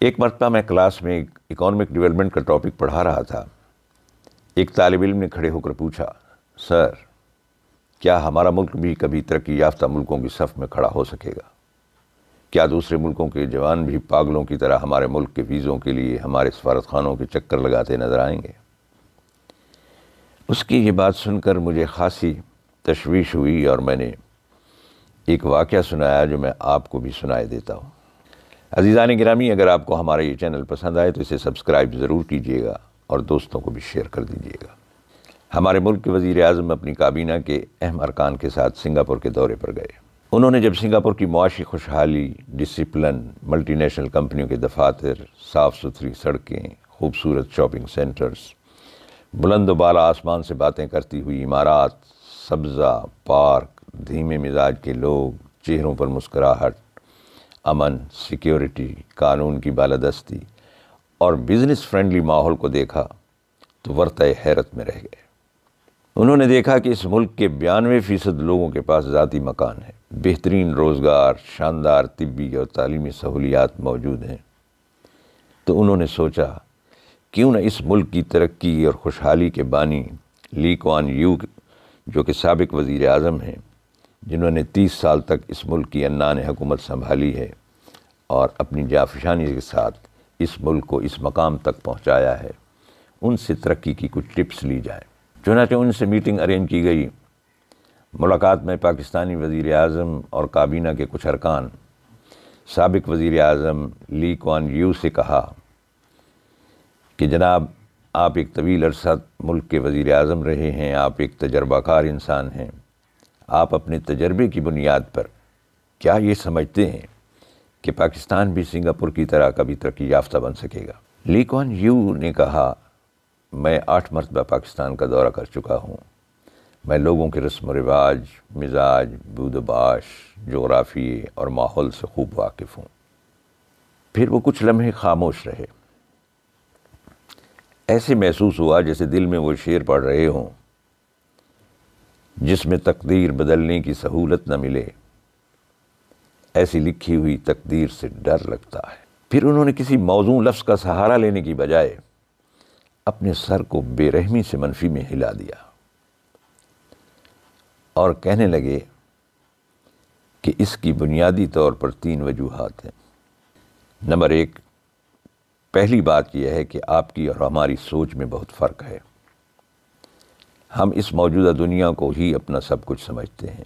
एक मरतबा मैं क्लास में इकोनॉमिक डेवलपमेंट का टॉपिक पढ़ा रहा था एक तालब इम ने खड़े होकर पूछा सर क्या हमारा मुल्क भी कभी तरक्की याफ्ता मुल्कों की सफ़ में खड़ा हो सकेगा क्या दूसरे मुल्कों के जवान भी पागलों की तरह हमारे मुल्क के वीज़ों के लिए हमारे सफारत खानों के चक्कर लगाते नज़र आएंगे उसकी ये बात सुनकर मुझे खासी तशवीश हुई और मैंने एक वाक़ सुनाया जो मैं आपको भी सुनाए देता हूँ अजीज़ान गिरामी अगर आपको हमारा ये चैनल पसंद आए तो इसे सब्सक्राइब ज़रूर कीजिएगा और दोस्तों को भी शेयर कर दीजिएगा हमारे मुल्क के वज़ी अजम अपनी काबीना के अहम अरकान के साथ सिंगापुर के दौरे पर गए उन्होंने जब सिंगापुर की मुआशी खुशहाली मल्टी नेशनल कंपनियों के दफातर साफ़ सुथरी सड़कें खूबसूरत शॉपिंग सेंटर्स बुलंद बाला आसमान से बातें करती हुई इमारत सब्ज़ा पार्क धीमे मिजाज के लोग चेहरों पर मुस्कराहट अमन सिक्योरिटी कानून की बालादस्ती और बिज़नेस फ्रेंडली माहौल को देखा तो वर्त हैरत में रह गए उन्होंने देखा कि इस मुल्क के बयानवे फ़ीसद लोगों के पास ज़ाती मकान है बेहतरीन रोज़गार शानदार तबी और तलीमी सहूलियात मौजूद हैं तो उन्होंने सोचा क्यों न इस मुल्क की तरक्की और खुशहाली के बानी ली क्वान यू जो कि सबक वज़ी अजम हैं जिन्होंने तीस साल तक इस मुल्क की अन्ना ने हुकूमत संभाली है और अपनी जाफशानी के साथ इस मुल्क को इस मकाम तक पहुँचाया है उनसे तरक्की की कुछ टिप्स ली जाए चुनाचे उनसे मीटिंग अरेंज की गई मुलाकात में पाकिस्तानी वज़ी अजम और काबीना के कुछ अरकान सबक वज़ी अजम ली क्वान यू से कहा कि जनाब आप एक तवील अरसा मुल्क के वज़ी अजम रहे हैं आप एक तजर्बाकार इंसान हैं आप अपने तजर्बे की बुनियाद पर क्या ये समझते हैं कि पाकिस्तान भी सिंगापुर की तरह कभी तरक्की याफ्ता बन सकेगा लीकॉन यू ने कहा मैं आठ मरतबा पाकिस्तान का दौरा कर चुका हूँ मैं लोगों के रस्म रिवाज मिजाज बुदबाश जोग्राफिए और माहौल से खूब वाकिफ़ हूँ फिर वो कुछ लम्हे खामोश रहे ऐसे महसूस हुआ जैसे दिल में वो शेर पढ़ रहे हों जिसमें तकदीर बदलने की सहूलत न मिले ऐसी लिखी हुई तकदीर से डर लगता है फिर उन्होंने किसी मौजू लफ्ज़ का सहारा लेने की बजाय अपने सर को बेरहमी से मनफी में हिला दिया और कहने लगे कि इसकी बुनियादी तौर पर तीन वजूहत हैं नंबर एक पहली बात यह है कि आपकी और हमारी सोच में बहुत फ़र्क है हम इस मौजूदा दुनिया को ही अपना सब कुछ समझते हैं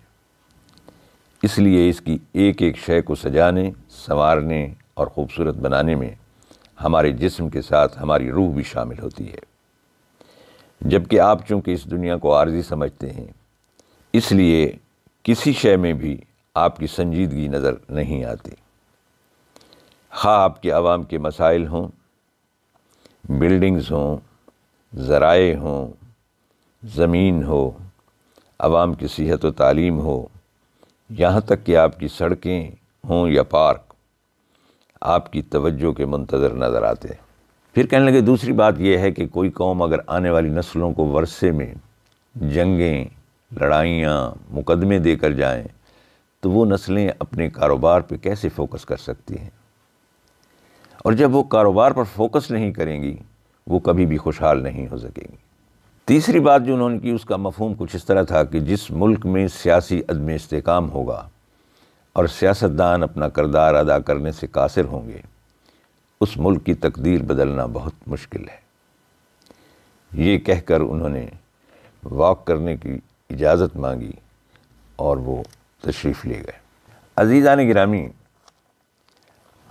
इसलिए इसकी एक एक शय को सजाने संवारने और ख़ूबसूरत बनाने में हमारे जिस्म के साथ हमारी रूह भी शामिल होती है जबकि आप चूँकि इस दुनिया को आर्जी समझते हैं इसलिए किसी शय में भी आपकी संजीदगी नज़र नहीं आती खा हाँ, आपके आवाम के मसाइल हों बिल्डिंग्स हों ज़राए हों ज़मीन हो आवाम की सेहत व तालीम हो यहाँ तक कि आपकी सड़कें हों या पार्क आपकी तवज्जो के मंतज़र नज़र आते हैं फिर कहने लगे दूसरी बात यह है कि कोई कौम अगर आने वाली नस्लों को वर्षे में जंगें लड़ाइयाँ मुकदमे देकर जाएँ तो वो नस्लें अपने कारोबार पर कैसे फोकस कर सकती हैं और जब वो कारोबार पर फोकस नहीं करेंगी वो कभी भी खुशहाल नहीं हो सकेंगी तीसरी बात जो उन्होंने की उसका मफहम कुछ इस तरह था कि जिस मुल्क में सियासी अदम इसकाम होगा और सियासतदान अपना करदार अदा करने से कासिर होंगे उस मुल्क की तकदीर बदलना बहुत मुश्किल है ये कहकर उन्होंने वॉक करने की इजाज़त मांगी और वो तशरीफ़ ले गए ने गिरामी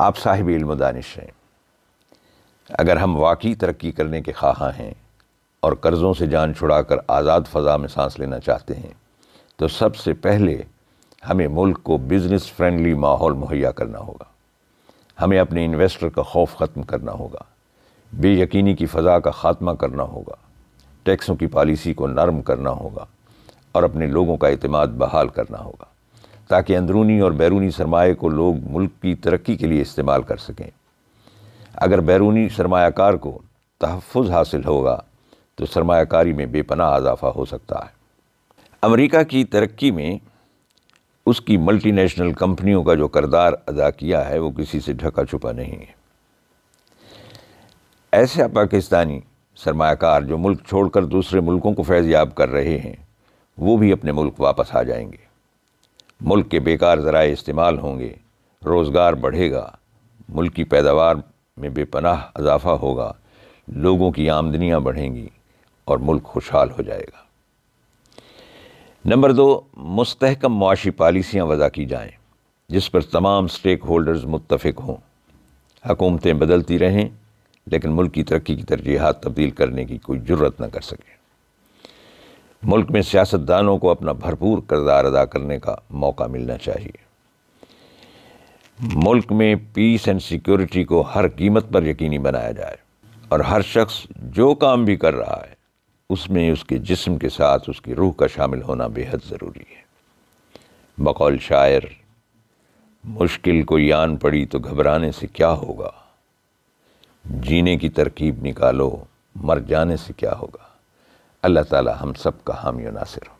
आप साहिब इल्म दानिश हैं अगर हम वाकई तरक्की करने के खाह हैं और कर्ज़ों से जान छुड़ाकर आज़ाद फ़ज़ा में सांस लेना चाहते हैं तो सबसे पहले हमें मुल्क को बिज़नेस फ्रेंडली माहौल मुहैया करना होगा हमें अपने इन्वेस्टर का खौफ ख़त्म करना होगा बेयकीनी की फ़ज़ा का ख़ात्मा करना होगा टैक्सों की पॉलिसी को नरम करना होगा और अपने लोगों का अतमाद बहाल करना होगा ताकि अंदरूनी और बैरूनी सरमाए को लोग मुल्क की तरक्की के लिए इस्तेमाल कर सकें अगर बैरूनी सरमाकार को तहफ़ हासिल होगा तो सरमाकारी में बेपनाह इजाफा हो सकता है अमेरिका की तरक्की में उसकी मल्टीनेशनल कंपनियों का जो करदार अदा किया है वो किसी से ढका छुपा नहीं है ऐसे पाकिस्तानी सरमाकार जो मुल्क छोड़कर दूसरे मुल्कों को फैज़याब कर रहे हैं वो भी अपने मुल्क वापस आ जाएंगे मुल्क के बेकार ज़रा इस्तेमाल होंगे रोज़गार बढ़ेगा मुल्क की पैदावार में बेपनाह इजाफा होगा लोगों की आमदनियाँ बढ़ेंगी और मुल्क खुशहाल हो जाएगा नंबर दो मुस्तकम मुआशी पॉलिसियाँ वज़ा की जाएँ जिस पर तमाम स्टेक होल्डर्स मुतफिक हों हकूमतें बदलती रहें लेकिन मुल्क की तरक्की की तरजीहत तब्दील करने की कोई जरूरत ना कर सकें मुल्क में सियासतदानों को अपना भरपूर करदार अदा करने का मौका मिलना चाहिए मुल्क में पीस एंड सिक्योरिटी को हर कीमत पर यकीनी बनाया जाए और हर शख्स जो काम भी कर रहा है उसमें उसके जिस्म के साथ उसकी रूह का शामिल होना बेहद ज़रूरी है बकौल शायर मुश्किल कोई आन पड़ी तो घबराने से क्या होगा जीने की तरकीब निकालो मर जाने से क्या होगा अल्लाह ताला हम सब का हामी नासिर हो